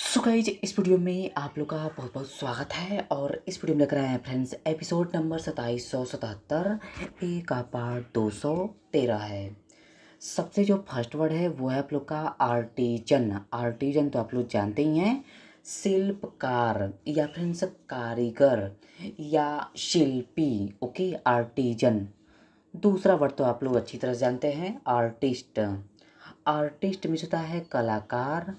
so guys इस video में आप लोग का बहुत बहुत स्वागत है और इस वीडियो में लग रहा है फ्रेंड्स एपिसोड नंबर सताईस सौ सतहत्तर ए का पार्ट दो सौ तेरह है सबसे जो फर्स्ट वर्ड है वो है आप लोग का आर्टिजन आर्टिजन तो आप लोग जानते ही हैं शिल्पकार या फ्रेंड्स कारीगर या शिल्पी ओके आर्टिजन दूसरा वर्ड तो आप लोग अच्छी तरह जानते हैं आर्टिस्ट आर्टिस्ट मीन्स होता है कलाकार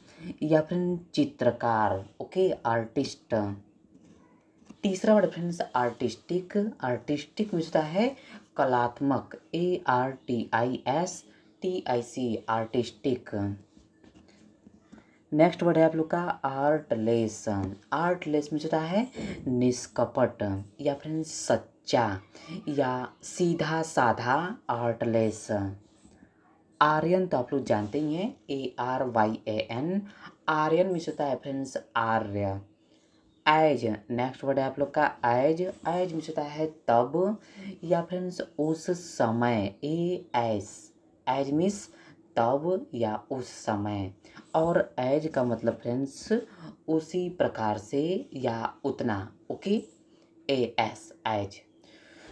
या फिर चित्रकार ओके आर्टिस्ट तीसरा word friends artistic artistic means होता है कलात्मक A R T I S T I C artistic next word है आप लोग का आर्टलेस आर्टलेस मीन्स होता है निष्कपट या फ्रेंड्स सच्चा या सीधा साधा आर्टलेस आर्यन तो आप लोग जानते ही हैं A R Y A N Aryan means होता है friends Arya as next word है आप लोग का एज एज मिस होता है तब या फ्रेंड्स उस समय ए एस एज मिस तब या उस समय और एज का मतलब फ्रेंड्स उसी प्रकार से या उतना okay A S as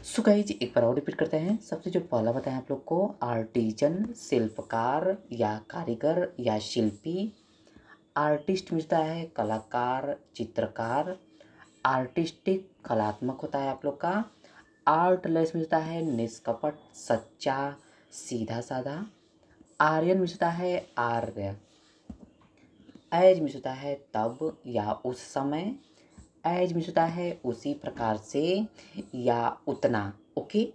so जी एक बार और रिपीट करते हैं सबसे जो पहला बताया आप लोग को आर्टिजन शिल्पकार या कारीगर या शिल्पी आर्टिस्ट मिलता है कलाकार चित्रकार आर्टिस्टिक कलात्मक होता है आप लोग का आर्टलेस मिलता है निष्कपट सच्चा सीधा साधा आर्यन मिलता है आर्य एज मिलता है तब या उस समय एज मीन्स होता है उसी प्रकार से या उतना ओके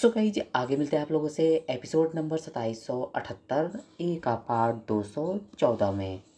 सो गाइज आगे मिलते हैं आप लोगों से एपिसोड नंबर सताईस सौ अठहत्तर ए का पार्ट दो सौ चौदह में